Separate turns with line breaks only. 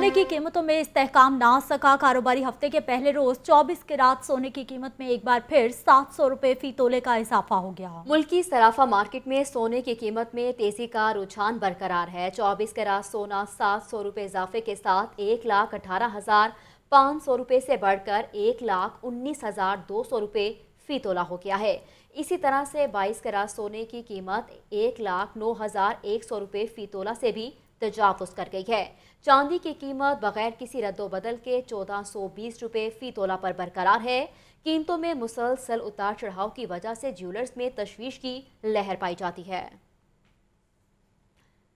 सोने की कीमतों में इस्तेकाम ना सका कारोबारी हफ्ते के पहले
रोज 24 के रात सोने की कीमत में एक बार फिर 700 सौ रुपए फी तोले का इजाफा हो गया मुल्की सराफा मार्केट में सोने की कीमत में तेजी का रुझान बरकरार है 24 के रात सोना सात सौ रुपए इजाफे के साथ एक लाख अठारह हजार पाँच सौ रुपए से बढ़कर एक लाख उन्नीस हजार दो सौ रुपए फी तोला हो गया है इसी तरह से बाईस रात सोने की कीमत एक लाख नौ हज़ार एक सौ रुपए फी तोला से भी तजावज़ कर गई है चांदी की कीमत बगैर किसी रद्दोबदल के चौदह सौ बीस रुपये फ़ी तोला पर बरकरार है कीमतों में मुसलसल उतार चढ़ाव की वजह से ज्वेलर्स में तशवीश की लहर पाई जाती है